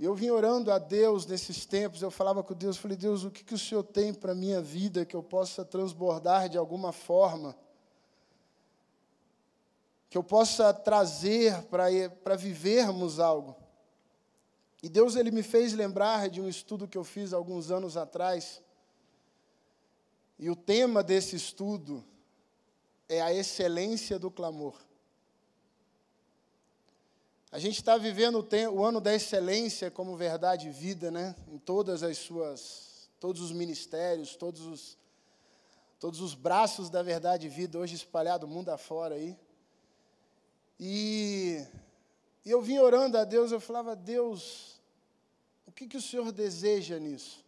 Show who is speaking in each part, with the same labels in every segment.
Speaker 1: Eu vim orando a Deus nesses tempos, eu falava com Deus, falei, Deus, o que, que o Senhor tem para a minha vida que eu possa transbordar de alguma forma? Que eu possa trazer para vivermos algo. E Deus ele me fez lembrar de um estudo que eu fiz alguns anos atrás. E o tema desse estudo é a excelência do clamor. A gente está vivendo o ano da excelência como verdade e vida, né? Em todas as suas, todos os ministérios, todos os, todos os braços da verdade e vida hoje espalhado mundo afora aí. E, e eu vim orando a Deus, eu falava, Deus, o que, que o Senhor deseja nisso?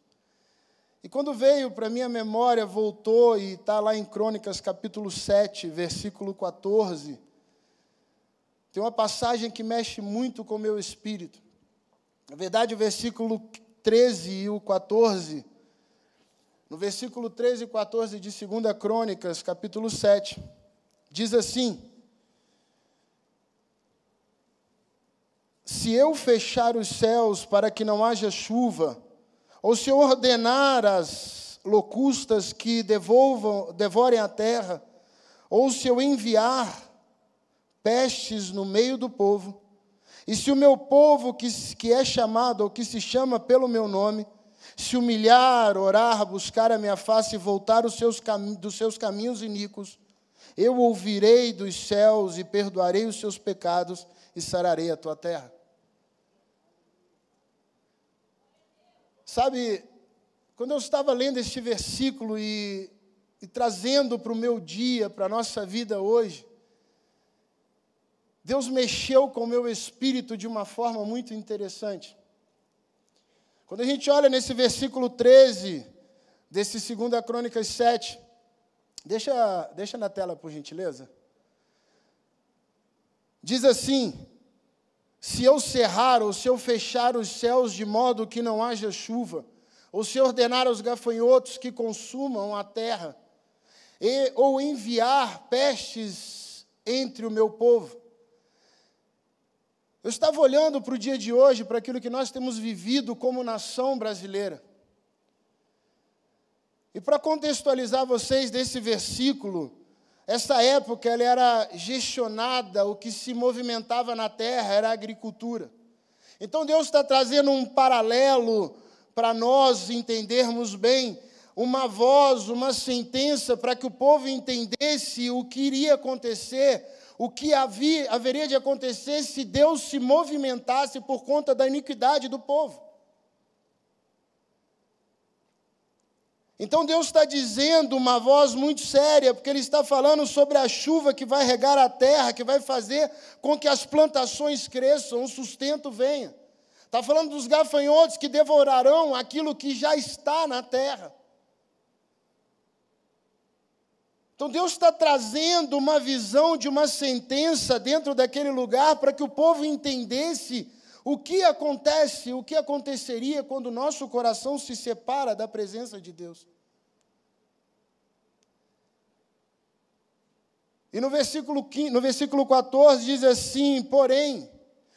Speaker 1: E quando veio para minha memória, voltou e está lá em Crônicas capítulo 7, versículo 14 tem uma passagem que mexe muito com o meu espírito. Na verdade, o versículo 13 e o 14. No versículo 13 e 14 de 2 Crônicas, capítulo 7, diz assim: Se eu fechar os céus para que não haja chuva, ou se eu ordenar as locustas que devolvam, devorem a terra, ou se eu enviar pestes no meio do povo, e se o meu povo, que, que é chamado ou que se chama pelo meu nome, se humilhar, orar, buscar a minha face e voltar os seus dos seus caminhos iníquos, eu ouvirei dos céus e perdoarei os seus pecados e sararei a tua terra. Sabe, quando eu estava lendo este versículo e, e trazendo para o meu dia, para a nossa vida hoje, Deus mexeu com o meu espírito de uma forma muito interessante. Quando a gente olha nesse versículo 13, desse 2 Crônicas 7, deixa, deixa na tela, por gentileza. Diz assim: Se eu cerrar ou se eu fechar os céus de modo que não haja chuva, ou se ordenar aos gafanhotos que consumam a terra, e, ou enviar pestes entre o meu povo, eu estava olhando para o dia de hoje, para aquilo que nós temos vivido como nação brasileira. E para contextualizar vocês desse versículo, essa época ela era gestionada, o que se movimentava na terra era a agricultura. Então Deus está trazendo um paralelo para nós entendermos bem, uma voz, uma sentença para que o povo entendesse o que iria acontecer o que havia, haveria de acontecer se Deus se movimentasse por conta da iniquidade do povo. Então Deus está dizendo uma voz muito séria, porque Ele está falando sobre a chuva que vai regar a terra, que vai fazer com que as plantações cresçam, o sustento venha. Está falando dos gafanhotos que devorarão aquilo que já está na terra. Então Deus está trazendo uma visão de uma sentença dentro daquele lugar para que o povo entendesse o que acontece, o que aconteceria quando o nosso coração se separa da presença de Deus. E no versículo, 15, no versículo 14 diz assim: Porém,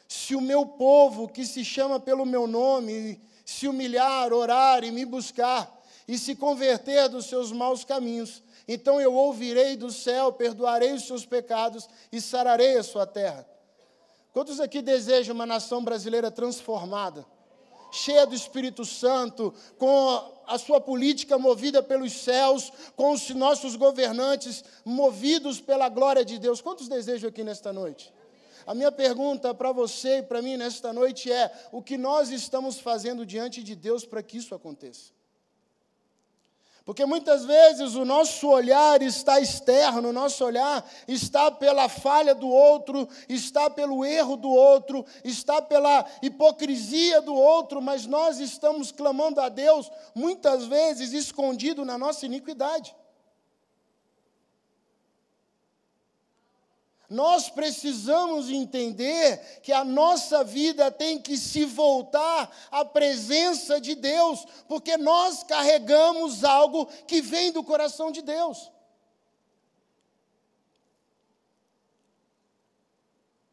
Speaker 1: se o meu povo, que se chama pelo meu nome, se humilhar, orar e me buscar, e se converter dos seus maus caminhos, então eu ouvirei do céu, perdoarei os seus pecados e sararei a sua terra. Quantos aqui desejam uma nação brasileira transformada? cheia do Espírito Santo, com a sua política movida pelos céus, com os nossos governantes movidos pela glória de Deus. Quantos desejam aqui nesta noite? A minha pergunta para você e para mim nesta noite é: o que nós estamos fazendo diante de Deus para que isso aconteça? Porque muitas vezes o nosso olhar está externo, o nosso olhar está pela falha do outro, está pelo erro do outro, está pela hipocrisia do outro, mas nós estamos clamando a Deus, muitas vezes escondido na nossa iniquidade. Nós precisamos entender que a nossa vida tem que se voltar à presença de Deus, porque nós carregamos algo que vem do coração de Deus.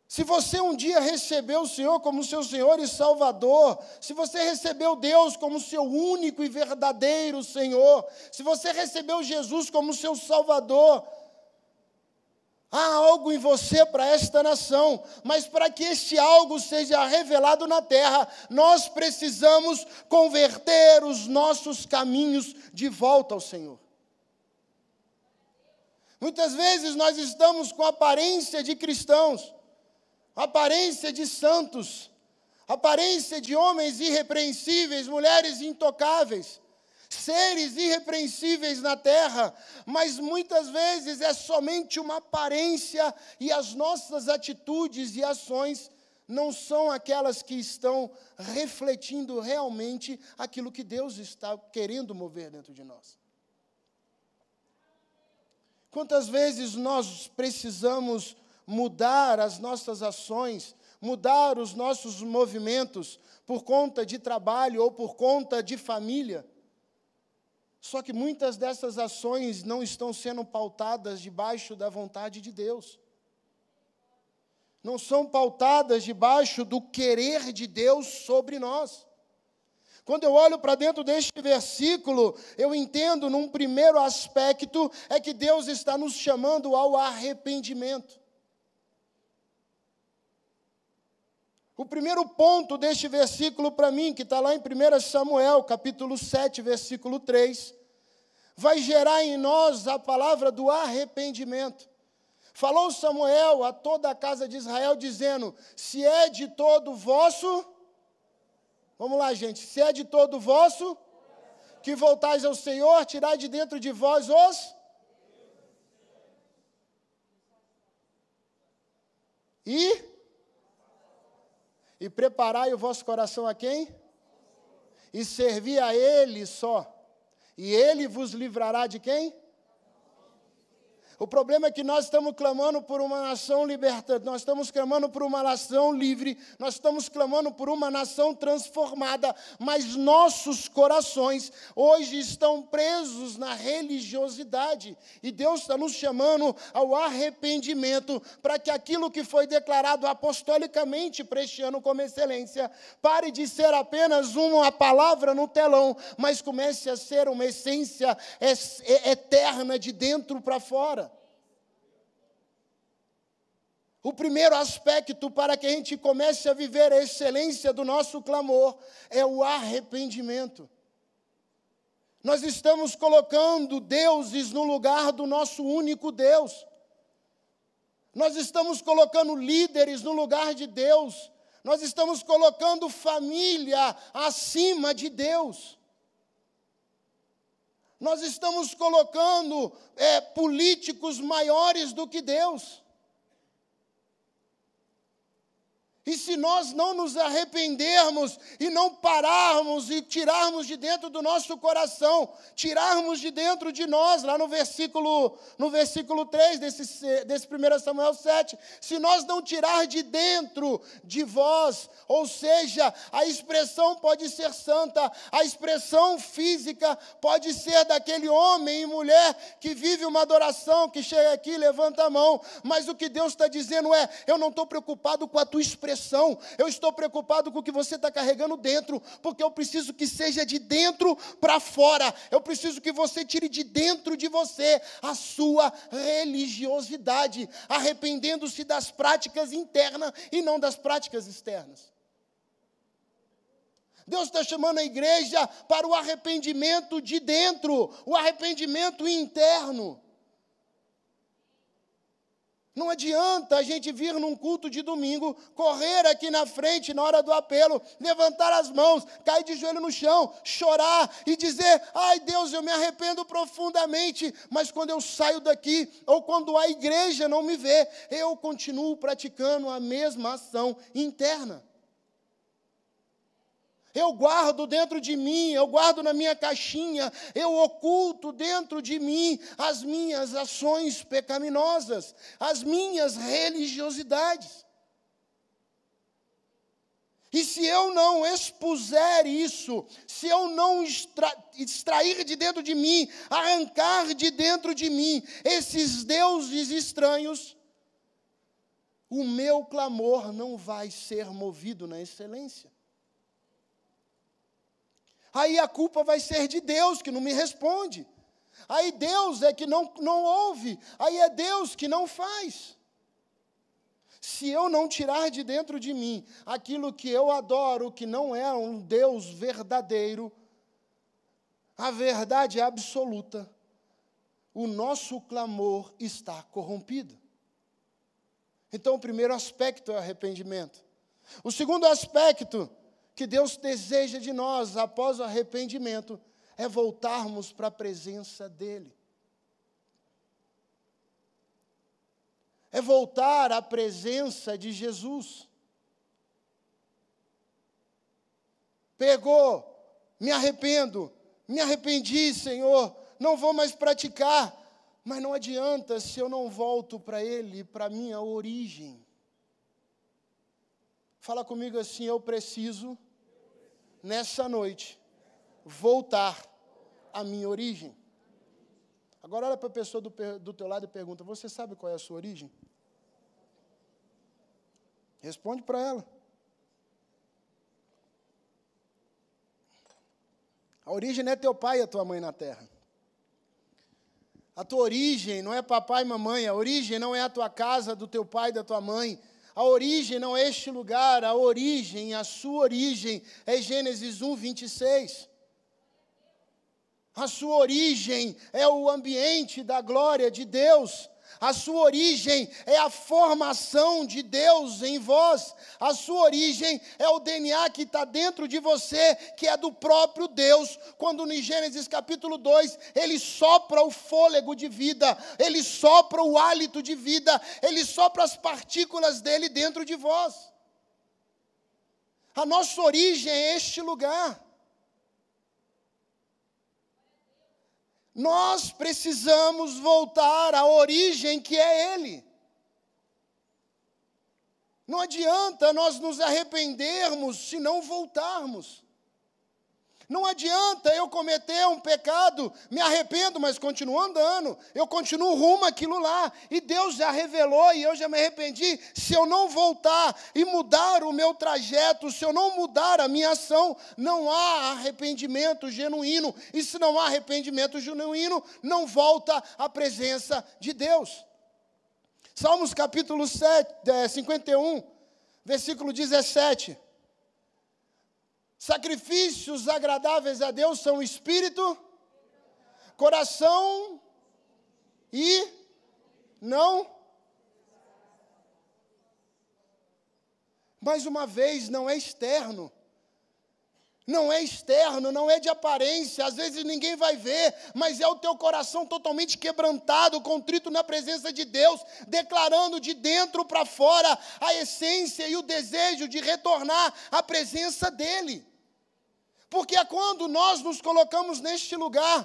Speaker 1: Se você um dia recebeu o Senhor como seu Senhor e Salvador, se você recebeu Deus como seu único e verdadeiro Senhor, se você recebeu Jesus como seu Salvador, Há algo em você para esta nação, mas para que este algo seja revelado na terra, nós precisamos converter os nossos caminhos de volta ao Senhor. Muitas vezes nós estamos com aparência de cristãos, aparência de santos, aparência de homens irrepreensíveis, mulheres intocáveis, seres irrepreensíveis na terra, mas muitas vezes é somente uma aparência e as nossas atitudes e ações não são aquelas que estão refletindo realmente aquilo que Deus está querendo mover dentro de nós. Quantas vezes nós precisamos mudar as nossas ações, mudar os nossos movimentos por conta de trabalho ou por conta de família? Só que muitas dessas ações não estão sendo pautadas debaixo da vontade de Deus. Não são pautadas debaixo do querer de Deus sobre nós. Quando eu olho para dentro deste versículo, eu entendo num primeiro aspecto é que Deus está nos chamando ao arrependimento. O primeiro ponto deste versículo para mim, que está lá em 1 Samuel, capítulo 7, versículo 3, vai gerar em nós a palavra do arrependimento. Falou Samuel a toda a casa de Israel, dizendo: Se é de todo vosso, vamos lá, gente, se é de todo vosso, que voltais ao Senhor, tirai de dentro de vós os. E e preparai o vosso coração a quem? E servi a Ele só. E Ele vos livrará de quem? O problema é que nós estamos clamando por uma nação libertada. nós estamos clamando por uma nação livre, nós estamos clamando por uma nação transformada, mas nossos corações hoje estão presos na religiosidade. E Deus está nos chamando ao arrependimento para que aquilo que foi declarado apostolicamente para este ano como excelência pare de ser apenas uma palavra no telão, mas comece a ser uma essência eterna de dentro para fora. O primeiro aspecto para que a gente comece a viver a excelência do nosso clamor é o arrependimento. Nós estamos colocando deuses no lugar do nosso único Deus. Nós estamos colocando líderes no lugar de Deus. Nós estamos colocando família acima de Deus. Nós estamos colocando é, políticos maiores do que Deus. E se nós não nos arrependermos e não pararmos e tirarmos de dentro do nosso coração, tirarmos de dentro de nós, lá no versículo, no versículo 3 desse, desse 1 Samuel 7, se nós não tirar de dentro de vós, ou seja, a expressão pode ser santa, a expressão física pode ser daquele homem e mulher que vive uma adoração, que chega aqui, levanta a mão, mas o que Deus está dizendo é: eu não estou preocupado com a tua expressão eu estou preocupado com o que você está carregando dentro, porque eu preciso que seja de dentro para fora, eu preciso que você tire de dentro de você a sua religiosidade, arrependendo-se das práticas internas e não das práticas externas. Deus está chamando a igreja para o arrependimento de dentro, o arrependimento interno. Não adianta a gente vir num culto de domingo, correr aqui na frente na hora do apelo, levantar as mãos, cair de joelho no chão, chorar e dizer: ai Deus, eu me arrependo profundamente, mas quando eu saio daqui, ou quando a igreja não me vê, eu continuo praticando a mesma ação interna eu guardo dentro de mim, eu guardo na minha caixinha, eu oculto dentro de mim as minhas ações pecaminosas, as minhas religiosidades. E se eu não expuser isso, se eu não extra, extrair de dentro de mim, arrancar de dentro de mim esses deuses estranhos, o meu clamor não vai ser movido na excelência. Aí a culpa vai ser de Deus que não me responde. Aí Deus é que não, não ouve. Aí é Deus que não faz. Se eu não tirar de dentro de mim aquilo que eu adoro, que não é um Deus verdadeiro, a verdade é absoluta, o nosso clamor está corrompido. Então, o primeiro aspecto é o arrependimento. O segundo aspecto que Deus deseja de nós após o arrependimento é voltarmos para a presença dEle. É voltar à presença de Jesus. Pegou, me arrependo, me arrependi, Senhor, não vou mais praticar, mas não adianta se eu não volto para Ele, para a minha origem. Fala comigo assim: eu preciso, nessa noite, voltar à minha origem. Agora olha para a pessoa do, do teu lado e pergunta: você sabe qual é a sua origem? Responde para ela. A origem não é teu pai e a tua mãe na terra. A tua origem não é papai e mamãe, a origem não é a tua casa, do teu pai e da tua mãe. A origem não é este lugar, a origem, a sua origem é Gênesis 1, 26. A sua origem é o ambiente da glória de Deus. A sua origem é a formação de Deus em vós. A sua origem é o DNA que está dentro de você, que é do próprio Deus. Quando no Gênesis capítulo 2, ele sopra o fôlego de vida, ele sopra o hálito de vida, ele sopra as partículas dele dentro de vós. A nossa origem é este lugar. Nós precisamos voltar à origem que é Ele. Não adianta nós nos arrependermos se não voltarmos. Não adianta eu cometer um pecado, me arrependo, mas continuo andando, eu continuo rumo aquilo lá, e Deus já revelou e eu já me arrependi. Se eu não voltar e mudar o meu trajeto, se eu não mudar a minha ação, não há arrependimento genuíno, e se não há arrependimento genuíno, não volta a presença de Deus. Salmos capítulo 7, 51, eh, versículo 17. Sacrifícios agradáveis a Deus são espírito, coração e não. Mais uma vez, não é externo. Não é externo, não é de aparência, às vezes ninguém vai ver, mas é o teu coração totalmente quebrantado, contrito na presença de Deus, declarando de dentro para fora a essência e o desejo de retornar à presença dEle. Porque é quando nós nos colocamos neste lugar.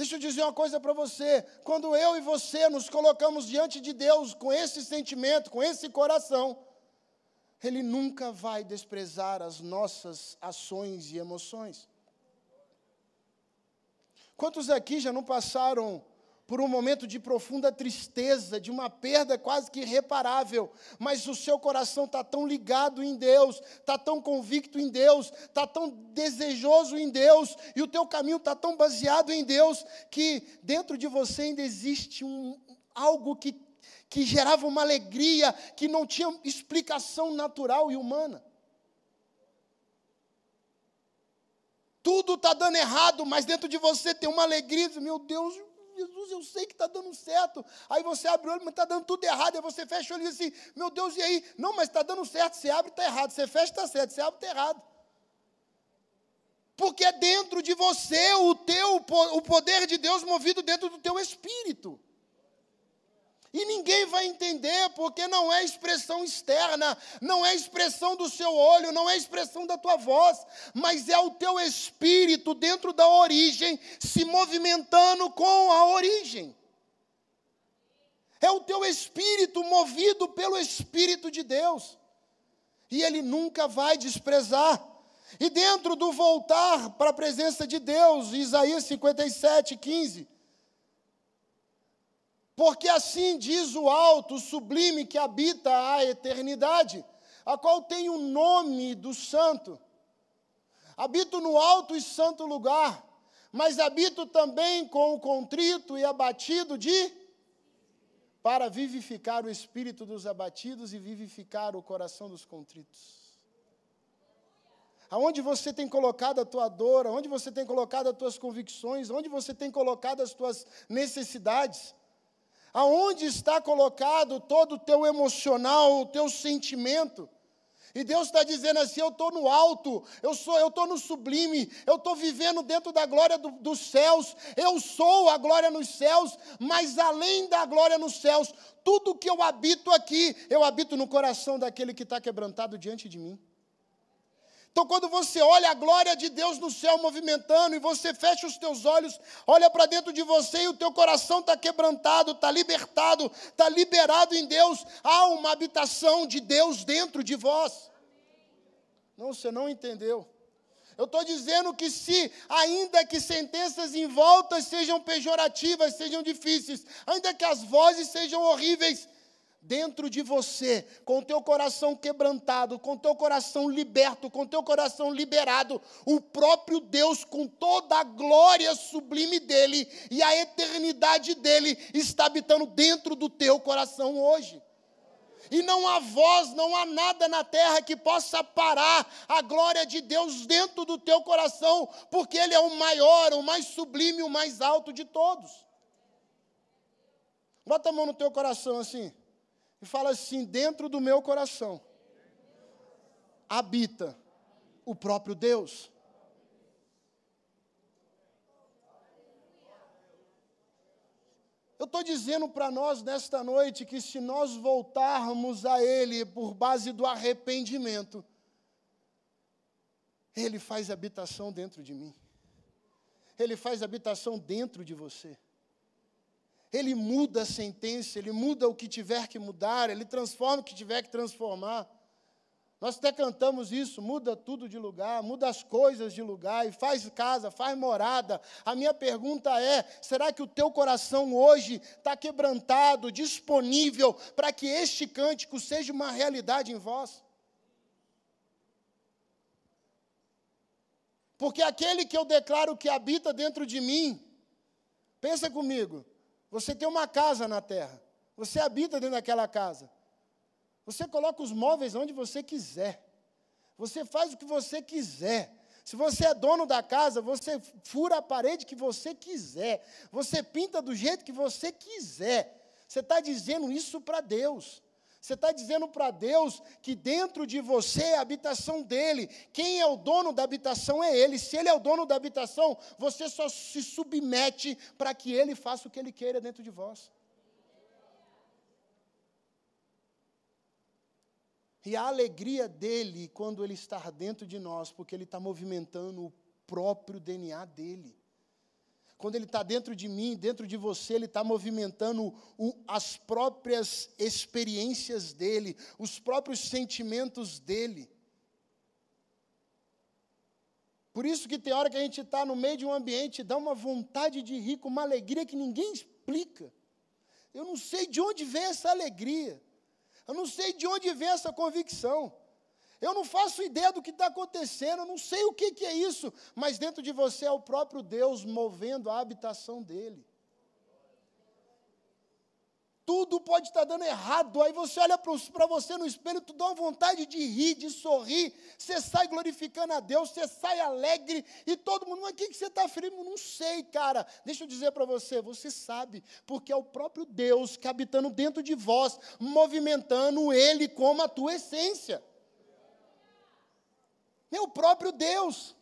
Speaker 1: Deixa eu dizer uma coisa para você: quando eu e você nos colocamos diante de Deus com esse sentimento, com esse coração, Ele nunca vai desprezar as nossas ações e emoções. Quantos aqui já não passaram por um momento de profunda tristeza, de uma perda quase que irreparável, mas o seu coração está tão ligado em Deus, está tão convicto em Deus, está tão desejoso em Deus, e o teu caminho está tão baseado em Deus, que dentro de você ainda existe um, algo que, que gerava uma alegria que não tinha explicação natural e humana. Tudo está dando errado, mas dentro de você tem uma alegria. Meu Deus, Jesus, eu sei que está dando certo. Aí você abre o olho, mas está dando tudo errado. Aí você fecha o olho e diz assim, meu Deus, e aí? Não, mas está dando certo. Você abre, está errado. Você fecha, está certo. Você abre, está errado. Porque é dentro de você o teu o poder de Deus movido dentro do teu espírito. E ninguém vai entender, porque não é expressão externa, não é expressão do seu olho, não é expressão da tua voz, mas é o teu espírito dentro da origem se movimentando com a origem. É o teu espírito movido pelo Espírito de Deus. E ele nunca vai desprezar. E dentro do voltar para a presença de Deus, Isaías 57, 15 porque assim diz o alto, o sublime que habita a eternidade, a qual tem o nome do santo. Habito no alto e santo lugar, mas habito também com o contrito e abatido de para vivificar o espírito dos abatidos e vivificar o coração dos contritos. Aonde você tem colocado a tua dor, aonde você tem colocado as tuas convicções, aonde você tem colocado as tuas necessidades, aonde está colocado todo o teu emocional, o teu sentimento. E Deus está dizendo assim: eu estou no alto, eu sou, eu estou no sublime, eu estou vivendo dentro da glória do, dos céus, eu sou a glória nos céus, mas além da glória nos céus, tudo que eu habito aqui, eu habito no coração daquele que está quebrantado diante de mim. Então, quando você olha a glória de Deus no céu movimentando e você fecha os teus olhos, olha para dentro de você e o teu coração está quebrantado, está libertado, está liberado em Deus, há uma habitação de Deus dentro de vós. Não, você não entendeu. Eu estou dizendo que se, ainda que sentenças em volta sejam pejorativas, sejam difíceis, ainda que as vozes sejam horríveis, dentro de você, com teu coração quebrantado, com teu coração liberto, com teu coração liberado, o próprio Deus, com toda a glória sublime dele e a eternidade dele, está habitando dentro do teu coração hoje. E não há voz, não há nada na terra que possa parar a glória de Deus dentro do teu coração, porque Ele é o maior, o mais sublime, o mais alto de todos. Bota a mão no teu coração assim e fala assim: dentro do meu coração habita o próprio Deus. Eu estou dizendo para nós nesta noite que se nós voltarmos a Ele por base do arrependimento, Ele faz habitação dentro de mim, Ele faz habitação dentro de você. Ele muda a sentença, ele muda o que tiver que mudar, ele transforma o que tiver que transformar. Nós até cantamos isso, muda tudo de lugar, muda as coisas de lugar, e faz casa, faz morada. A minha pergunta é: será que o teu coração hoje está quebrantado, disponível para que este cântico seja uma realidade em vós? Porque aquele que eu declaro que habita dentro de mim, pensa comigo, você tem uma casa na terra. Você habita dentro daquela casa. Você coloca os móveis onde você quiser. Você faz o que você quiser. Se você é dono da casa, você fura a parede que você quiser. Você pinta do jeito que você quiser. Você está dizendo isso para Deus. Você está dizendo para Deus que dentro de você é a habitação dele. Quem é o dono da habitação é ele. Se ele é o dono da habitação, você só se submete para que ele faça o que ele queira dentro de vós. E a alegria dele quando ele está dentro de nós, porque ele está movimentando o próprio DNA dele quando ele está dentro de mim, dentro de você, ele está movimentando o, as próprias experiências dele, os próprios sentimentos dele. Por isso que tem hora que a gente está no meio de um ambiente, dá uma vontade de rir, com uma alegria que ninguém explica. Eu não sei de onde vem essa alegria. Eu não sei de onde vem essa convicção. Eu não faço ideia do que está acontecendo, eu não sei o que, que é isso, mas dentro de você é o próprio Deus movendo a habitação dele. Tudo pode estar tá dando errado, aí você olha para você no espelho, tu dá uma vontade de rir, de sorrir, você sai glorificando a Deus, você sai alegre, e todo mundo, mas o que, você está ferindo? Não sei, cara. Deixa eu dizer para você, você sabe, porque é o próprio Deus que habitando dentro de vós, movimentando Ele como a tua essência é o próprio Deus.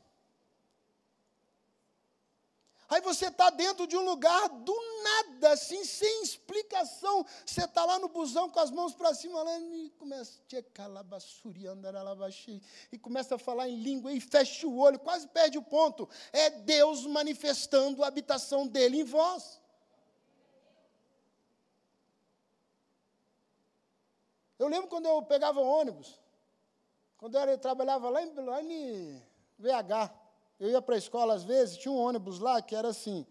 Speaker 1: Aí você está dentro de um lugar do nada, assim, sem explicação. Você está lá no busão com as mãos para cima, lá, e começa e começa a falar em língua, e fecha o olho, quase perde o ponto. É Deus manifestando a habitação dele em vós. Eu lembro quando eu pegava ônibus. Quando eu, era, eu trabalhava lá em, lá em VH, eu ia para a escola às vezes, tinha um ônibus lá que era assim.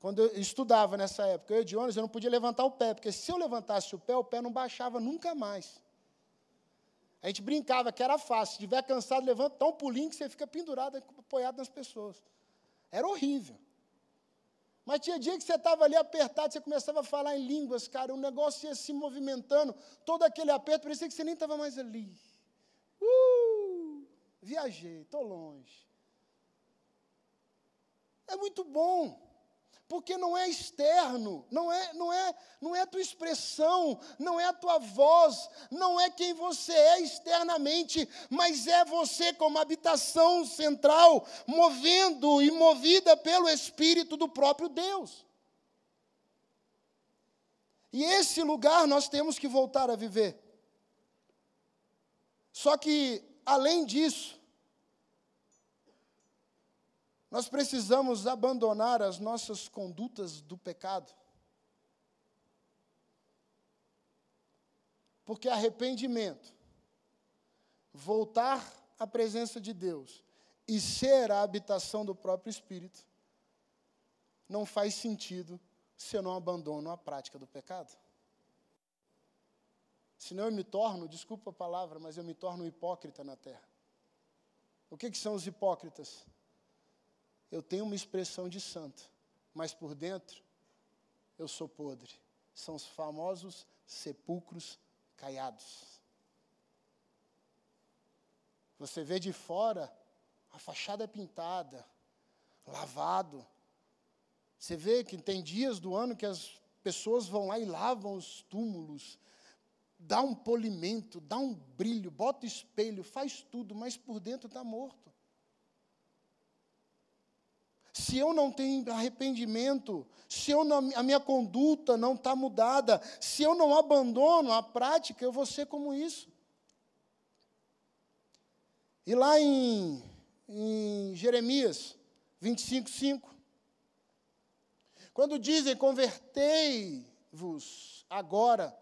Speaker 1: Quando eu estudava nessa época, eu ia de ônibus, eu não podia levantar o pé, porque se eu levantasse o pé, o pé não baixava nunca mais. A gente brincava que era fácil, se estiver cansado, levanta, tão um pulinho que você fica pendurado, apoiado nas pessoas. Era horrível. Mas tinha dia que você estava ali apertado, você começava a falar em línguas, cara, o negócio ia se movimentando, todo aquele aperto, parecia que você nem estava mais ali viajei, estou longe. É muito bom porque não é externo, não é, não é, não é a tua expressão, não é a tua voz, não é quem você é externamente, mas é você como habitação central, movendo e movida pelo espírito do próprio Deus. E esse lugar nós temos que voltar a viver. Só que além disso, nós precisamos abandonar as nossas condutas do pecado. Porque arrependimento, voltar à presença de Deus e ser a habitação do próprio Espírito, não faz sentido se eu não abandono a prática do pecado. Senão eu me torno, desculpa a palavra, mas eu me torno um hipócrita na terra. O que, que são os hipócritas? Eu tenho uma expressão de santo, mas por dentro eu sou podre. São os famosos sepulcros caiados. Você vê de fora a fachada é pintada, lavado. Você vê que tem dias do ano que as pessoas vão lá e lavam os túmulos, dá um polimento, dá um brilho, bota espelho, faz tudo, mas por dentro está morto. Se eu não tenho arrependimento, se eu não, a minha conduta não está mudada, se eu não abandono a prática, eu vou ser como isso. E lá em, em Jeremias 25, 5, quando dizem: Convertei-vos agora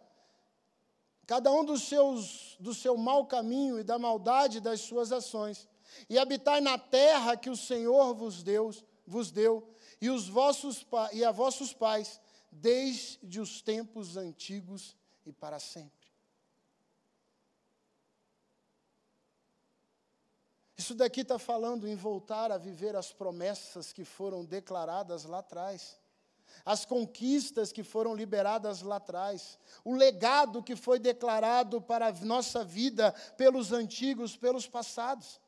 Speaker 1: cada um dos seus, do seu mau caminho e da maldade das suas ações, e habitai na terra que o Senhor vos deu, vos deu e, os vossos, e a vossos pais, desde os tempos antigos e para sempre. Isso daqui está falando em voltar a viver as promessas que foram declaradas lá atrás as conquistas que foram liberadas lá atrás, o legado que foi declarado para a nossa vida pelos antigos, pelos passados.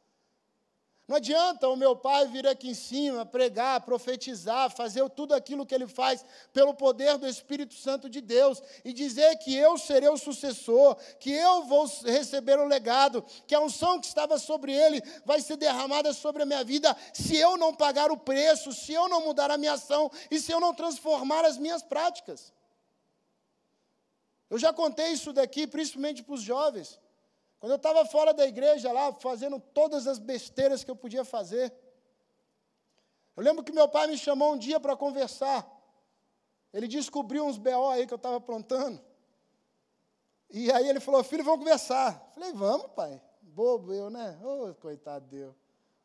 Speaker 1: Não adianta o meu pai vir aqui em cima, pregar, profetizar, fazer tudo aquilo que ele faz pelo poder do Espírito Santo de Deus e dizer que eu serei o sucessor, que eu vou receber o legado, que a unção que estava sobre ele vai ser derramada sobre a minha vida se eu não pagar o preço, se eu não mudar a minha ação e se eu não transformar as minhas práticas. Eu já contei isso daqui, principalmente para os jovens. Quando eu estava fora da igreja lá, fazendo todas as besteiras que eu podia fazer, eu lembro que meu pai me chamou um dia para conversar. Ele descobriu uns BO aí que eu estava aprontando. E aí ele falou, filho, vamos conversar. Eu falei, vamos, pai. Bobo eu, né? Ô, oh, coitado de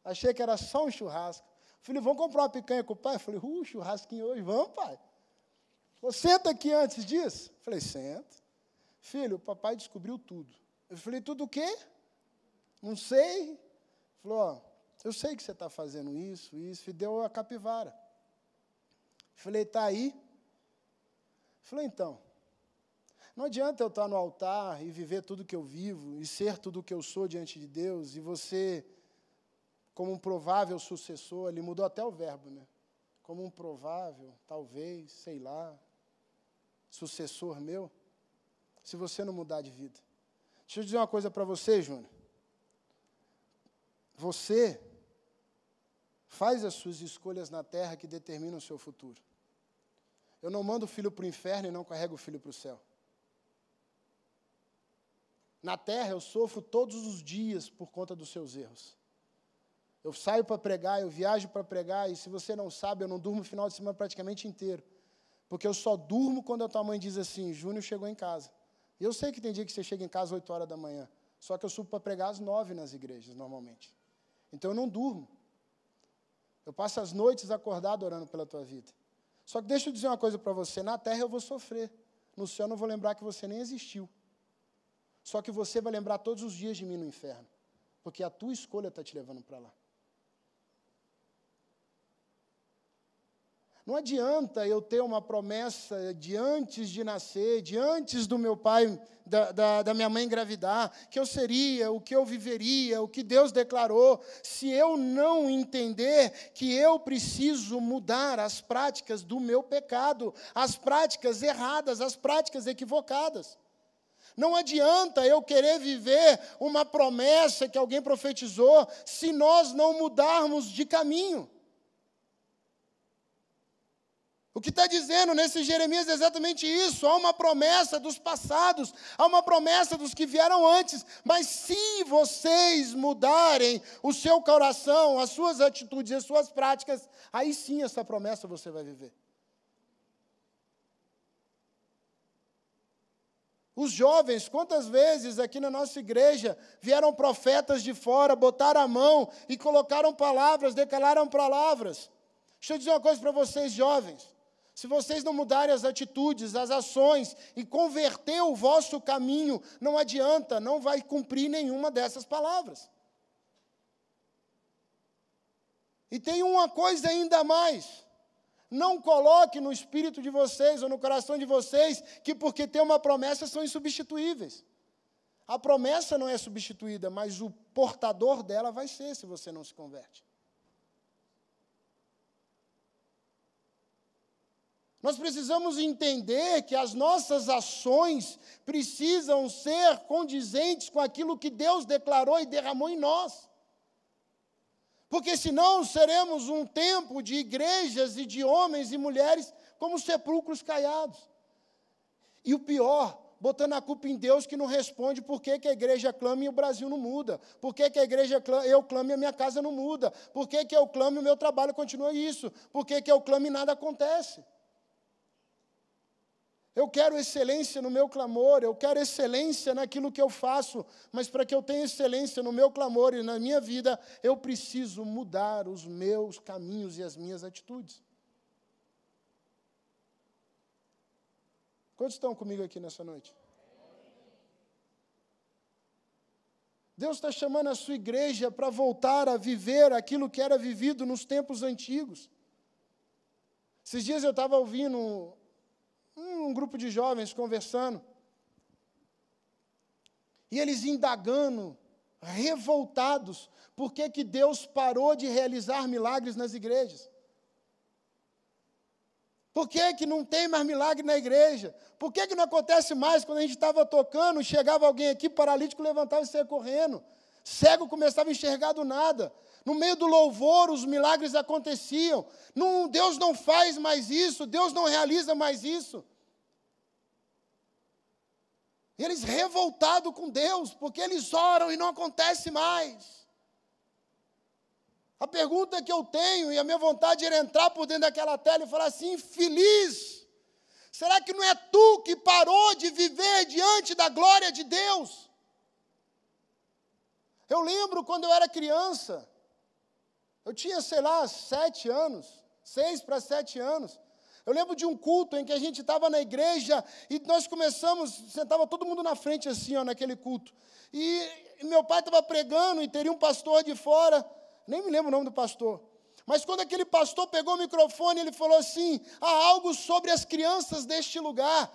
Speaker 1: Achei que era só um churrasco. Filho, vamos comprar uma picanha com o pai? Eu falei, uh, churrasquinho hoje, vamos, pai. Você senta aqui antes disso. Eu falei, senta. Filho, o papai descobriu tudo. Eu falei, tudo o quê? Não sei. Ele falou, ó, eu sei que você está fazendo isso, isso, e deu a capivara. Eu falei, está aí? Ele falou, então, não adianta eu estar tá no altar e viver tudo que eu vivo, e ser tudo que eu sou diante de Deus, e você, como um provável sucessor, ele mudou até o verbo, né? Como um provável, talvez, sei lá, sucessor meu, se você não mudar de vida. Deixa eu dizer uma coisa para você, Júnior. Você faz as suas escolhas na terra que determinam o seu futuro. Eu não mando o filho para o inferno e não carrego o filho para o céu. Na terra eu sofro todos os dias por conta dos seus erros. Eu saio para pregar, eu viajo para pregar, e se você não sabe, eu não durmo o final de semana praticamente inteiro. Porque eu só durmo quando a tua mãe diz assim: Júnior chegou em casa. Eu sei que tem dia que você chega em casa às 8 horas da manhã, só que eu subo para pregar às 9 nas igrejas, normalmente. Então eu não durmo. Eu passo as noites acordado orando pela tua vida. Só que deixa eu dizer uma coisa para você: na terra eu vou sofrer, no céu eu não vou lembrar que você nem existiu. Só que você vai lembrar todos os dias de mim no inferno, porque a tua escolha está te levando para lá. Não adianta eu ter uma promessa de antes de nascer, de antes do meu pai, da, da, da, minha mãe engravidar, que eu seria, o que eu viveria, o que Deus declarou, se eu não entender que eu preciso mudar as práticas do meu pecado, as práticas erradas, as práticas equivocadas. Não adianta eu querer viver uma promessa que alguém profetizou se nós não mudarmos de caminho. O que está dizendo nesse Jeremias é exatamente isso. Há uma promessa dos passados, há uma promessa dos que vieram antes. Mas se vocês mudarem o seu coração, as suas atitudes, as suas práticas, aí sim essa promessa você vai viver. Os jovens, quantas vezes aqui na nossa igreja vieram profetas de fora, botaram a mão e colocaram palavras, declararam palavras. Deixa eu dizer uma coisa para vocês, jovens. Se vocês não mudarem as atitudes, as ações e converter o vosso caminho, não adianta, não vai cumprir nenhuma dessas palavras. E tem uma coisa ainda mais. Não coloque no espírito de vocês ou no coração de vocês que porque tem uma promessa são insubstituíveis. A promessa não é substituída, mas o portador dela vai ser se você não se converte. Nós precisamos entender que as nossas ações precisam ser condizentes com aquilo que Deus declarou e derramou em nós. Porque senão seremos um tempo de igrejas e de homens e mulheres como sepulcros caiados. E o pior, botando a culpa em Deus que não responde por que, que a igreja clama e o Brasil não muda, por que, que a igreja clama, eu clamo e a minha casa não muda, por que, que eu clamo e o meu trabalho continua isso, por que, que eu clamo e nada acontece. Eu quero excelência no meu clamor, eu quero excelência naquilo que eu faço, mas para que eu tenha excelência no meu clamor e na minha vida, eu preciso mudar os meus caminhos e as minhas atitudes. Quantos estão comigo aqui nessa noite? Deus está chamando a sua igreja para voltar a viver aquilo que era vivido nos tempos antigos. Esses dias eu estava ouvindo um grupo de jovens conversando. E eles indagando, revoltados, por que, que Deus parou de realizar milagres nas igrejas? Por que, que não tem mais milagre na igreja? Por que, que não acontece mais quando a gente estava tocando, chegava alguém aqui paralítico, levantava e saia correndo? Cego começava a enxergar do nada. No meio do louvor, os milagres aconteciam. Não, Deus não faz mais isso, Deus não realiza mais isso. Eles revoltados com Deus, porque eles oram e não acontece mais. A pergunta que eu tenho, e a minha vontade era entrar por dentro daquela tela e falar assim: feliz. Será que não é tu que parou de viver diante da glória de Deus? Eu lembro quando eu era criança, eu tinha, sei lá, sete anos, seis para sete anos. Eu lembro de um culto em que a gente estava na igreja e nós começamos, sentava todo mundo na frente assim, ó, naquele culto. E meu pai estava pregando e teria um pastor de fora, nem me lembro o nome do pastor. Mas quando aquele pastor pegou o microfone, ele falou assim: há algo sobre as crianças deste lugar.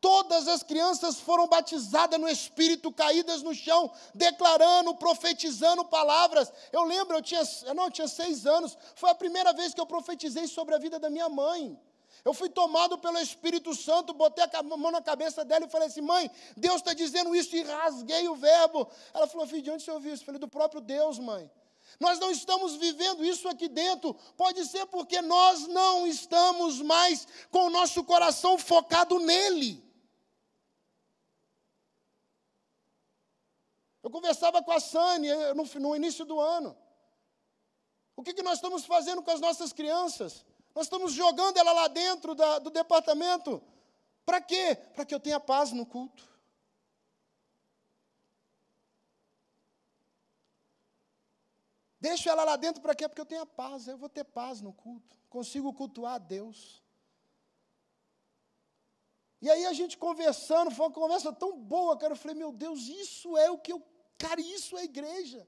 Speaker 1: Todas as crianças foram batizadas no Espírito, caídas no chão, declarando, profetizando palavras. Eu lembro, eu tinha, não, eu tinha seis anos, foi a primeira vez que eu profetizei sobre a vida da minha mãe. Eu fui tomado pelo Espírito Santo, botei a mão na cabeça dela e falei assim: mãe, Deus está dizendo isso, e rasguei o verbo. Ela falou: filho, de onde você ouviu isso? Eu falei: do próprio Deus, mãe. Nós não estamos vivendo isso aqui dentro. Pode ser porque nós não estamos mais com o nosso coração focado nele. Eu conversava com a Sani eh, no, no início do ano. O que, que nós estamos fazendo com as nossas crianças? Nós estamos jogando ela lá dentro da, do departamento. Para quê? Para que eu tenha paz no culto. Deixo ela lá dentro para quê? Porque eu tenho a paz, eu vou ter paz no culto. Consigo cultuar a Deus. E aí a gente conversando, foi uma conversa tão boa, cara. Eu falei, meu Deus, isso é o que eu Cara, isso é igreja.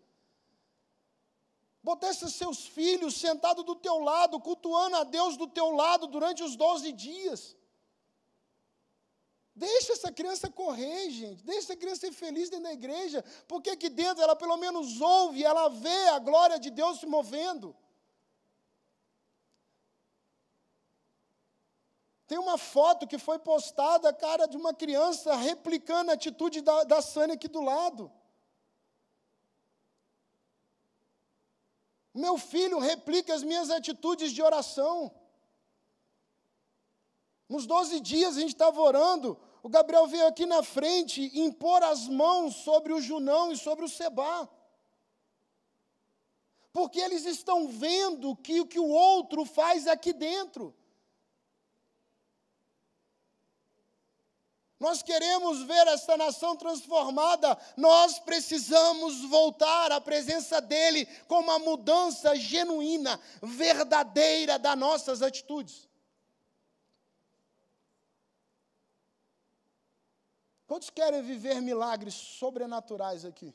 Speaker 1: Botasse seus filhos sentados do teu lado, cultuando a Deus do teu lado durante os 12 dias. Deixa essa criança correr, gente. Deixa essa criança ser feliz dentro da igreja. Porque aqui dentro ela pelo menos ouve, ela vê a glória de Deus se movendo. Tem uma foto que foi postada, cara, de uma criança replicando a atitude da, da Sânia aqui do lado. Meu filho replica as minhas atitudes de oração. Nos 12 dias a gente estava orando, o Gabriel veio aqui na frente impor as mãos sobre o Junão e sobre o Sebá. Porque eles estão vendo que o que o outro faz aqui dentro. Nós queremos ver esta nação transformada. Nós precisamos voltar à presença dele com uma mudança genuína, verdadeira das nossas atitudes. Quantos querem viver milagres sobrenaturais aqui?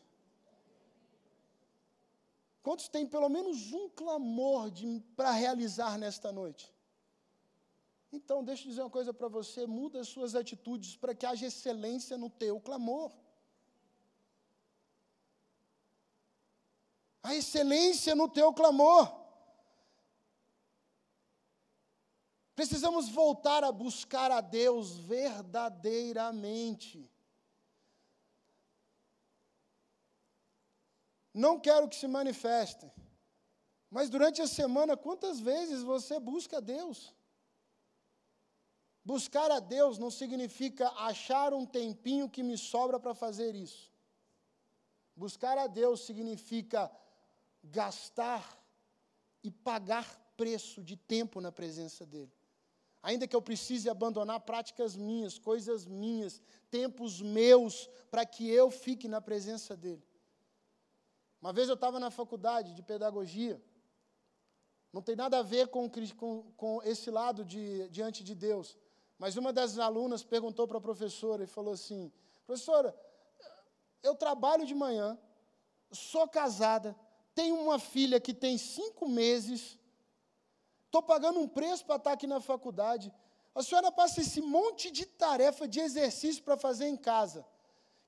Speaker 1: Quantos têm pelo menos um clamor para realizar nesta noite? Então, deixa eu dizer uma coisa para você: muda as suas atitudes para que haja excelência no teu clamor. A excelência no teu clamor. Precisamos voltar a buscar a Deus verdadeiramente. Não quero que se manifeste, mas durante a semana, quantas vezes você busca a Deus? Buscar a Deus não significa achar um tempinho que me sobra para fazer isso. Buscar a Deus significa gastar e pagar preço de tempo na presença dEle. Ainda que eu precise abandonar práticas minhas, coisas minhas, tempos meus, para que eu fique na presença dEle. Uma vez eu estava na faculdade de pedagogia, não tem nada a ver com, com, com esse lado de, diante de Deus. Mas uma das alunas perguntou para a professora e falou assim: professora, eu trabalho de manhã, sou casada, tenho uma filha que tem cinco meses, estou pagando um preço para estar tá aqui na faculdade. A senhora passa esse monte de tarefa, de exercício para fazer em casa.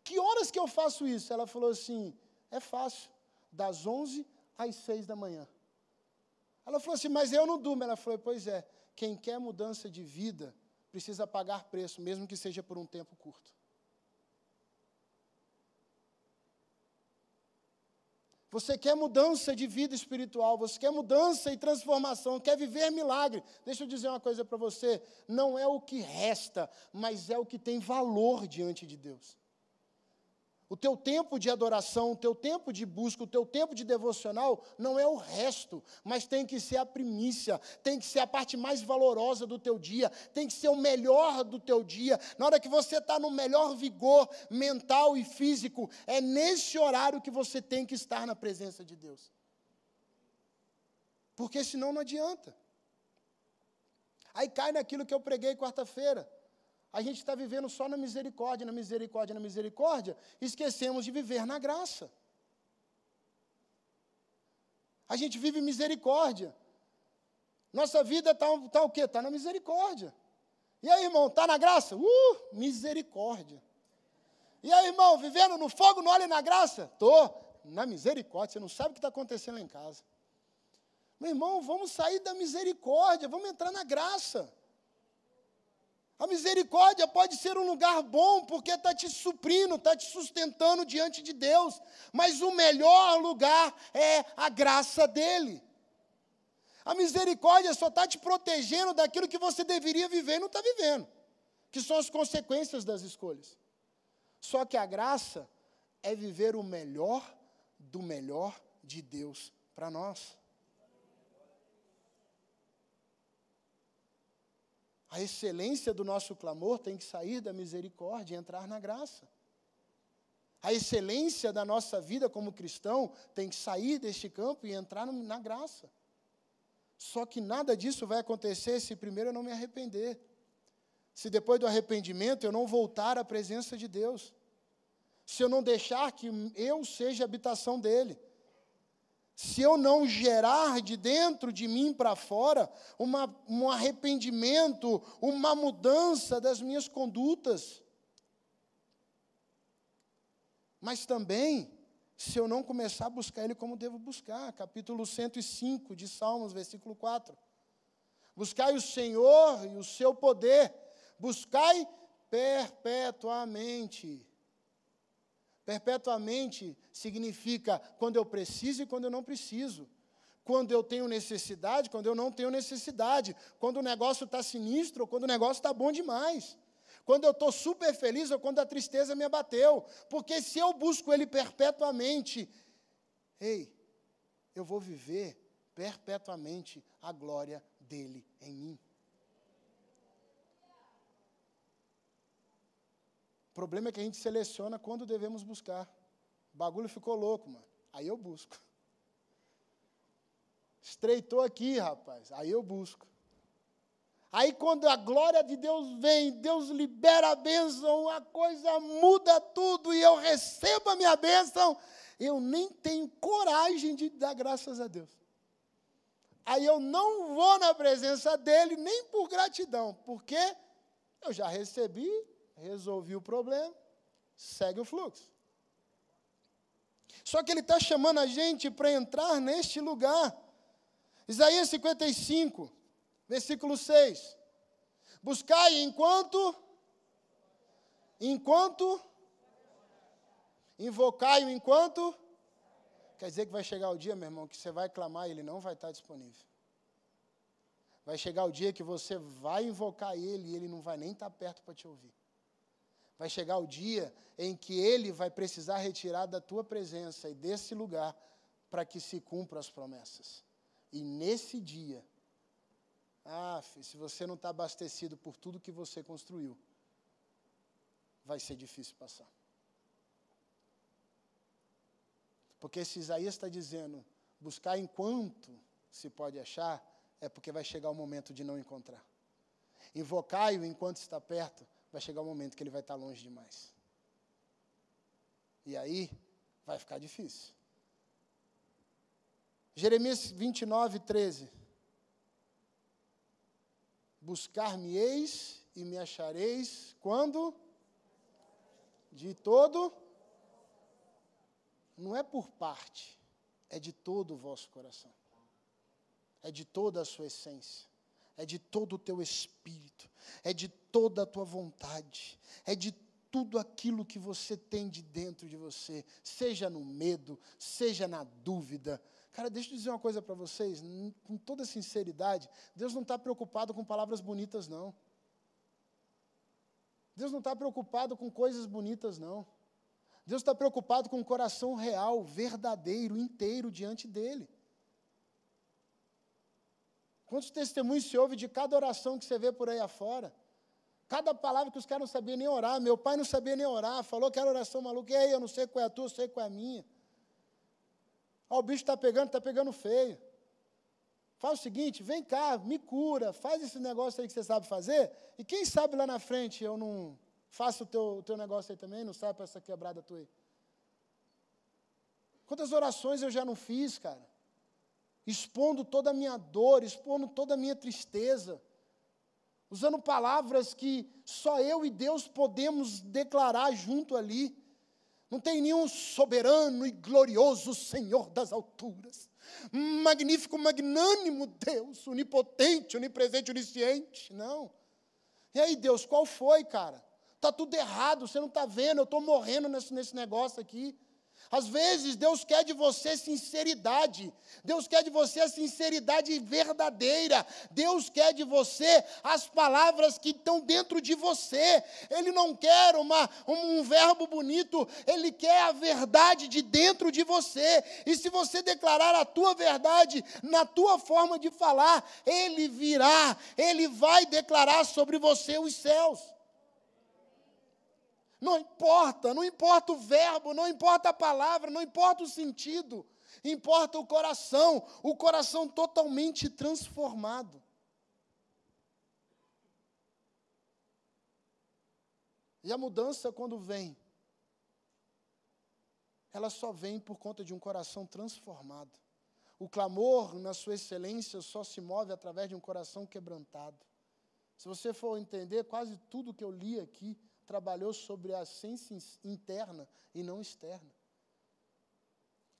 Speaker 1: Que horas que eu faço isso? Ela falou assim: é fácil, das 11 às 6 da manhã. Ela falou assim: mas eu não durmo. Ela falou: pois é, quem quer mudança de vida precisa pagar preço, mesmo que seja por um tempo curto. Você quer mudança de vida espiritual, você quer mudança e transformação, quer viver milagre. Deixa eu dizer uma coisa para você: não é o que resta, mas é o que tem valor diante de Deus. O teu tempo de adoração, o teu tempo de busca, o teu tempo de devocional não é o resto, mas tem que ser a primícia, tem que ser a parte mais valorosa do teu dia, tem que ser o melhor do teu dia. Na hora que você está no melhor vigor mental e físico, é nesse horário que você tem que estar na presença de Deus. Porque senão não adianta. Aí cai naquilo que eu preguei quarta-feira a gente está vivendo só na misericórdia, na misericórdia, na misericórdia, esquecemos de viver na graça. A gente vive misericórdia. Nossa vida está tá o quê? Está na misericórdia. E aí, irmão, está na graça? Uh, misericórdia. E aí, irmão, vivendo no fogo, no óleo e na graça? Estou na misericórdia. Você não sabe o que está acontecendo lá em casa. Meu irmão, vamos sair da misericórdia, vamos entrar na graça. A misericórdia pode ser um lugar bom porque está te suprindo, está te sustentando diante de Deus, mas o melhor lugar é a graça dele. A misericórdia só está te protegendo daquilo que você deveria viver e não está vivendo, que são as consequências das escolhas. Só que a graça é viver o melhor do melhor de Deus para nós. A excelência do nosso clamor tem que sair da misericórdia e entrar na graça. A excelência da nossa vida como cristão tem que sair deste campo e entrar na graça. Só que nada disso vai acontecer se primeiro eu não me arrepender. Se depois do arrependimento eu não voltar à presença de Deus. Se eu não deixar que eu seja a habitação dele se eu não gerar de dentro de mim para fora uma, um arrependimento, uma mudança das minhas condutas. Mas também, se eu não começar a buscar Ele como devo buscar, capítulo 105 de Salmos, versículo 4. Buscai o Senhor e o seu poder, buscai perpetuamente. Perpetuamente significa quando eu preciso e quando eu não preciso. Quando eu tenho necessidade, quando eu não tenho necessidade. Quando o negócio está sinistro, ou quando o negócio está bom demais. Quando eu estou super feliz ou quando a tristeza me abateu. Porque se eu busco Ele perpetuamente, ei, eu vou viver perpetuamente a glória dele em mim. O problema é que a gente seleciona quando devemos buscar. O bagulho ficou louco, mano. Aí eu busco. Estreitou aqui, rapaz. Aí eu busco. Aí quando a glória de Deus vem, Deus libera a bênção, a coisa muda tudo e eu recebo a minha bênção, eu nem tenho coragem de dar graças a Deus. Aí eu não vou na presença dele nem por gratidão, porque eu já recebi resolvi o problema, segue o fluxo. Só que ele está chamando a gente para entrar neste lugar. Isaías 55, versículo 6. Buscai enquanto, enquanto, invocai-o enquanto. Quer dizer que vai chegar o dia, meu irmão, que você vai clamar e ele não vai estar disponível. Vai chegar o dia que você vai invocar ele e ele não vai nem estar perto para te ouvir. Vai chegar o dia em que ele vai precisar retirar da tua presença e desse lugar para que se cumpram as promessas. E nesse dia, ah, se você não está abastecido por tudo que você construiu, vai ser difícil passar. Porque se Isaías está dizendo, buscar enquanto se pode achar, é porque vai chegar o momento de não encontrar. Invocai-o enquanto está perto, vai chegar um momento que ele vai estar longe demais. E aí vai ficar difícil. Jeremias 29, 13. Buscar-me-eis e me achareis quando? De todo. Não é por parte, é de todo o vosso coração. É de toda a sua essência é de todo o teu espírito, é de toda a tua vontade, é de tudo aquilo que você tem de dentro de você, seja no medo, seja na dúvida. Cara, deixa eu dizer uma coisa para vocês, com toda sinceridade, Deus não está preocupado com palavras bonitas, não. Deus não está preocupado com coisas bonitas, não. Deus está preocupado com o coração real, verdadeiro, inteiro diante dele. Quantos testemunhos se ouve de cada oração que você vê por aí afora? Cada palavra que os caras não sabiam nem orar. Meu pai não sabia nem orar. Falou que era oração maluca. E aí, eu não sei qual é a tua, eu sei qual é a minha. Ó, o bicho está pegando, está pegando feio. Faz o seguinte, vem cá, me cura, faz esse negócio aí que você sabe fazer. E quem sabe lá na frente eu não faço o teu, o teu negócio aí também, não sai para essa quebrada tua aí. Quantas orações eu já não fiz, cara? expondo toda a minha dor, expondo toda a minha tristeza, usando palavras que só eu e Deus podemos declarar junto ali. Não tem nenhum soberano e glorioso Senhor das alturas, magnífico, magnânimo Deus, onipotente, onipresente, onisciente, não. E aí, Deus, qual foi, cara? Está tudo errado, você não está vendo, eu estou morrendo nesse, nesse negócio aqui. Às vezes, Deus quer de você sinceridade. Deus quer de você a sinceridade verdadeira. Deus quer de você as palavras que estão dentro de você. Ele não quer uma, um, um verbo bonito, ele quer a verdade de dentro de você. E se você declarar a tua verdade na tua forma de falar, ele virá, ele vai declarar sobre você os céus. Não importa, não importa o verbo, não importa a palavra, não importa o sentido, importa o coração, o coração totalmente transformado. E a mudança, quando vem, ela só vem por conta de um coração transformado. O clamor, na sua excelência, só se move através de um coração quebrantado. Se você for entender, quase tudo que eu li aqui trabalhou sobre a ciência interna e não externa.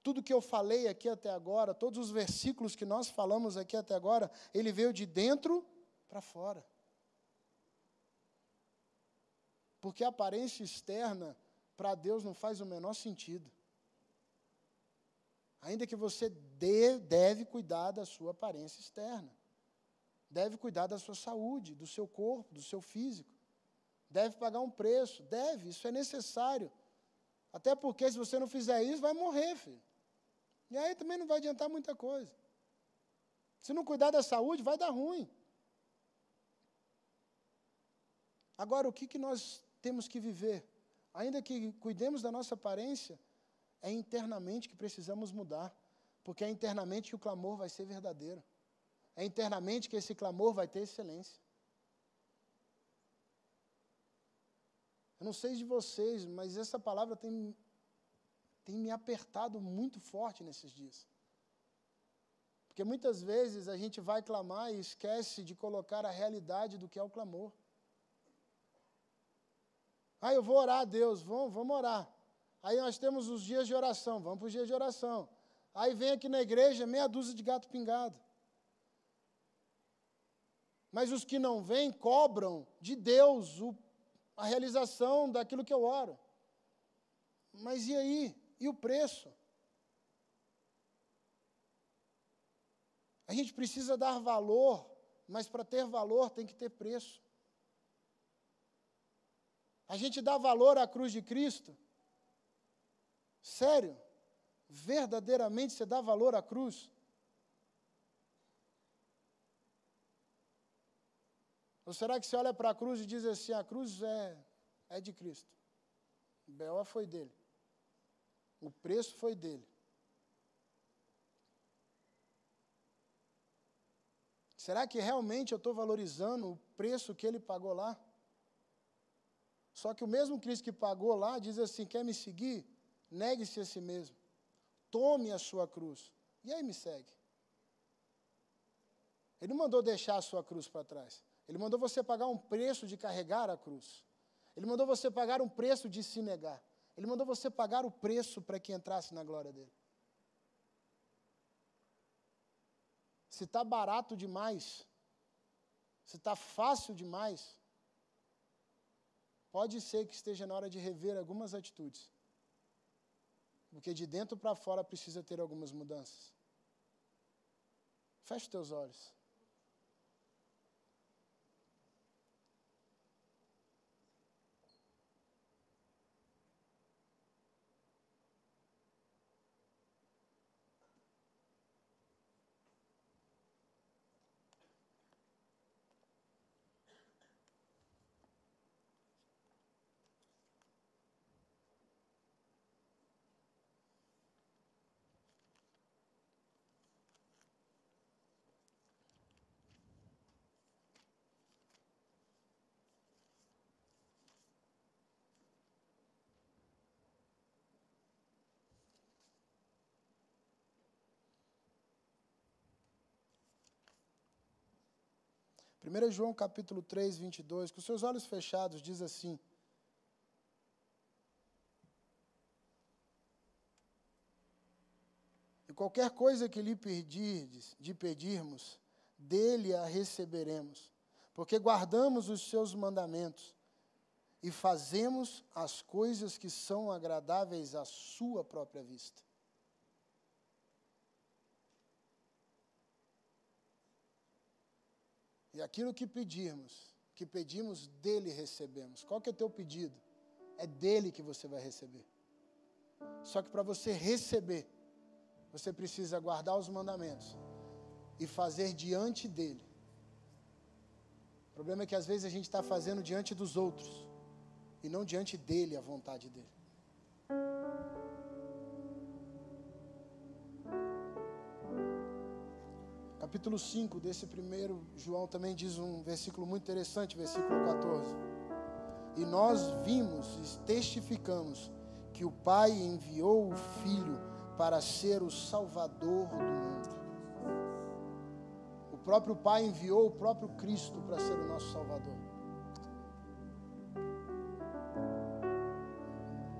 Speaker 1: Tudo que eu falei aqui até agora, todos os versículos que nós falamos aqui até agora, ele veio de dentro para fora. Porque a aparência externa, para Deus, não faz o menor sentido. Ainda que você dê, deve cuidar da sua aparência externa. Deve cuidar da sua saúde, do seu corpo, do seu físico. Deve pagar um preço, deve, isso é necessário. Até porque se você não fizer isso, vai morrer, filho. E aí também não vai adiantar muita coisa. Se não cuidar da saúde, vai dar ruim. Agora, o que, que nós temos que viver? Ainda que cuidemos da nossa aparência, é internamente que precisamos mudar, porque é internamente que o clamor vai ser verdadeiro. É internamente que esse clamor vai ter excelência. Eu não sei de vocês, mas essa palavra tem, tem me apertado muito forte nesses dias. Porque muitas vezes a gente vai clamar e esquece de colocar a realidade do que é o clamor. Ah, eu vou orar a Deus, vamos, vamos orar. Aí nós temos os dias de oração, vamos para os dias de oração. Aí vem aqui na igreja meia dúzia de gato pingado. Mas os que não vêm cobram de Deus o a realização daquilo que eu oro. Mas e aí? E o preço? A gente precisa dar valor, mas para ter valor tem que ter preço. A gente dá valor à cruz de Cristo? Sério? Verdadeiramente você dá valor à cruz? Ou será que você olha para a cruz e diz assim: a cruz é, é de Cristo? Bela foi dele. O preço foi dele. Será que realmente eu estou valorizando o preço que ele pagou lá? Só que o mesmo Cristo que pagou lá diz assim: quer me seguir? Negue-se a si mesmo. Tome a sua cruz. E aí me segue. Ele não mandou deixar a sua cruz para trás. Ele mandou você pagar um preço de carregar a cruz. Ele mandou você pagar um preço de se negar. Ele mandou você pagar o preço para que entrasse na glória dele. Se está barato demais, se está fácil demais, pode ser que esteja na hora de rever algumas atitudes. Porque de dentro para fora precisa ter algumas mudanças. Feche teus olhos. 1 João capítulo 3, 22, com seus olhos fechados, diz assim: E qualquer coisa que lhe pedirdes, de pedirmos, dele a receberemos, porque guardamos os seus mandamentos e fazemos as coisas que são agradáveis à sua própria vista. E aquilo que pedirmos, que pedimos dele recebemos. Qual que é teu pedido? É dele que você vai receber. Só que para você receber, você precisa guardar os mandamentos e fazer diante dele. O problema é que às vezes a gente está fazendo diante dos outros e não diante dele a vontade dele. capítulo 5 desse primeiro João também diz um versículo muito interessante, versículo 14. E nós vimos e testificamos que o Pai enviou o Filho para ser o Salvador do mundo. O próprio Pai enviou o próprio Cristo para ser o nosso Salvador.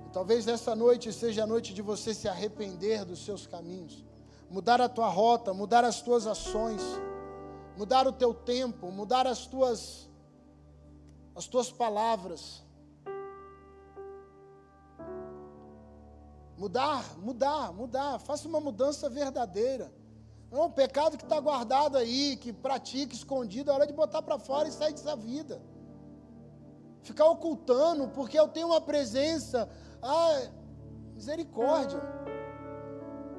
Speaker 1: E talvez essa noite seja a noite de você se arrepender dos seus caminhos mudar a tua rota, mudar as tuas ações, mudar o teu tempo, mudar as tuas as tuas palavras. Mudar, mudar, mudar. Faça uma mudança verdadeira. Não, o é pecado que está guardado aí, que pratica escondido, é hora de botar para fora e sair dessa vida. Ficar ocultando, porque eu tenho uma presença. Ah, misericórdia.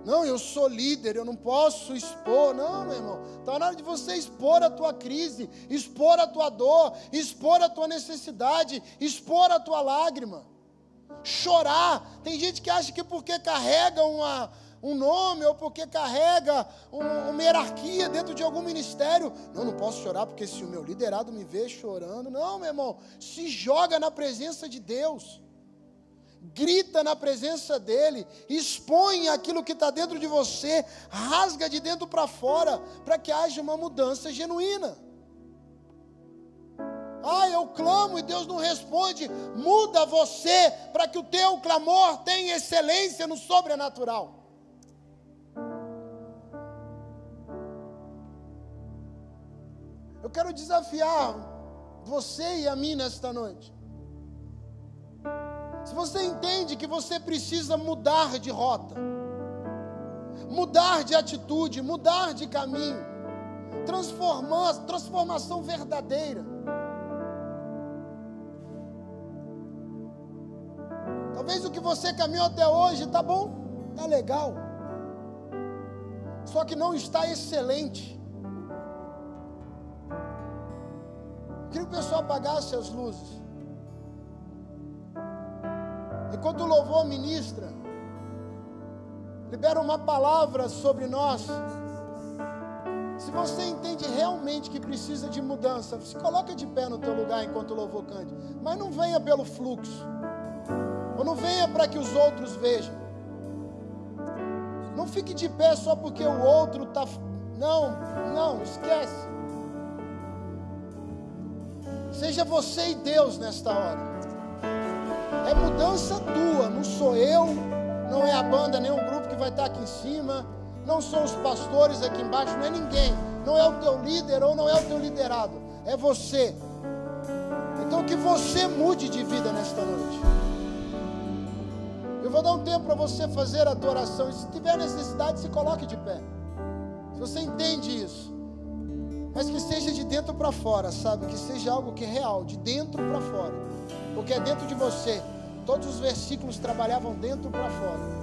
Speaker 1: Não, eu sou líder, eu não posso expor. Não, meu irmão, está na hora de você expor a tua crise, expor a tua dor, expor a tua necessidade, expor a tua lágrima. Chorar. Tem gente que acha que porque carrega uma, um nome ou porque carrega um, uma hierarquia dentro de algum ministério. Não, não posso chorar porque se o meu liderado me vê chorando. Não, meu irmão, se joga na presença de Deus grita na presença dele, expõe aquilo que está dentro de você, rasga de dentro para fora, para que haja uma mudança genuína. Ah, eu clamo e Deus não responde. Muda você para que o teu clamor tenha excelência no sobrenatural. Eu quero desafiar você e a mim nesta noite se você entende que você precisa mudar de rota, mudar de atitude, mudar de caminho, transformar, transformação verdadeira. Talvez o que você caminhou até hoje está bom, está legal. Só que não está excelente. Eu queria que o pessoal apagasse as luzes. Enquanto o louvor ministra, libera uma palavra sobre nós. Se você entende realmente que precisa de mudança, se coloca de pé no teu lugar enquanto o louvor cante. Mas não venha pelo fluxo. Ou não venha para que os outros vejam. Não fique de pé só porque o outro está. Não, não, esquece. Seja você e Deus nesta hora. É mudança tua, não sou eu, não é a banda, nem o grupo que vai estar aqui em cima, não são os pastores aqui embaixo, não é ninguém, não é o teu líder ou não é o teu liderado, é você. Então que você mude de vida nesta noite. Eu vou dar um tempo para você fazer a tua oração. E se tiver necessidade, se coloque de pé. Se você entende isso. Mas que seja de dentro para fora, sabe? Que seja algo que é real, de dentro para fora. Porque é dentro de você. Todos os versículos trabalhavam dentro para fora.